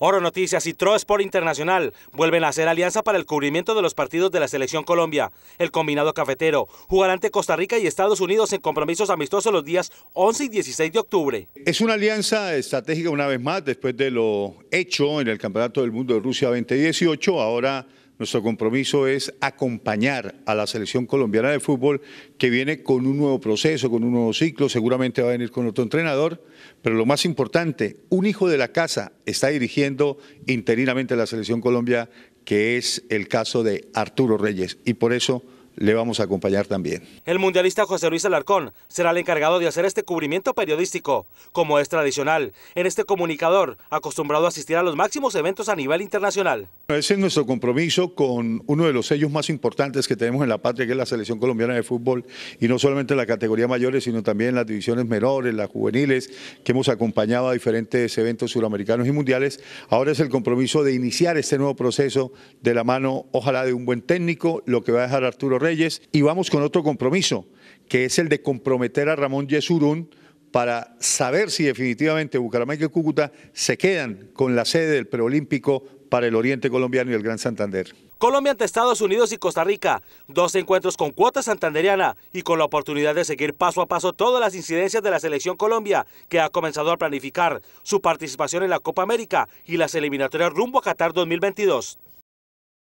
Oro Noticias y Tro Sport Internacional vuelven a hacer alianza para el cubrimiento de los partidos de la Selección Colombia. El combinado cafetero jugará ante Costa Rica y Estados Unidos en compromisos amistosos los días 11 y 16 de octubre. Es una alianza estratégica una vez más después de lo hecho en el Campeonato del Mundo de Rusia 2018. Ahora nuestro compromiso es acompañar a la selección colombiana de fútbol que viene con un nuevo proceso, con un nuevo ciclo, seguramente va a venir con otro entrenador, pero lo más importante, un hijo de la casa está dirigiendo interinamente la selección Colombia, que es el caso de Arturo Reyes, y por eso le vamos a acompañar también. El mundialista José Luis Alarcón será el encargado de hacer este cubrimiento periodístico, como es tradicional en este comunicador acostumbrado a asistir a los máximos eventos a nivel internacional. Ese es nuestro compromiso con uno de los sellos más importantes que tenemos en la patria, que es la Selección Colombiana de Fútbol, y no solamente en la categoría mayores, sino también en las divisiones menores, las juveniles, que hemos acompañado a diferentes eventos suramericanos y mundiales. Ahora es el compromiso de iniciar este nuevo proceso de la mano, ojalá de un buen técnico, lo que va a dejar Arturo Reyes, y vamos con otro compromiso, que es el de comprometer a Ramón Yesurún para saber si definitivamente Bucaramanga y Cúcuta se quedan con la sede del preolímpico para el Oriente Colombiano y el Gran Santander. Colombia ante Estados Unidos y Costa Rica, dos encuentros con cuota santanderiana y con la oportunidad de seguir paso a paso todas las incidencias de la selección Colombia, que ha comenzado a planificar su participación en la Copa América y las eliminatorias rumbo a Qatar 2022.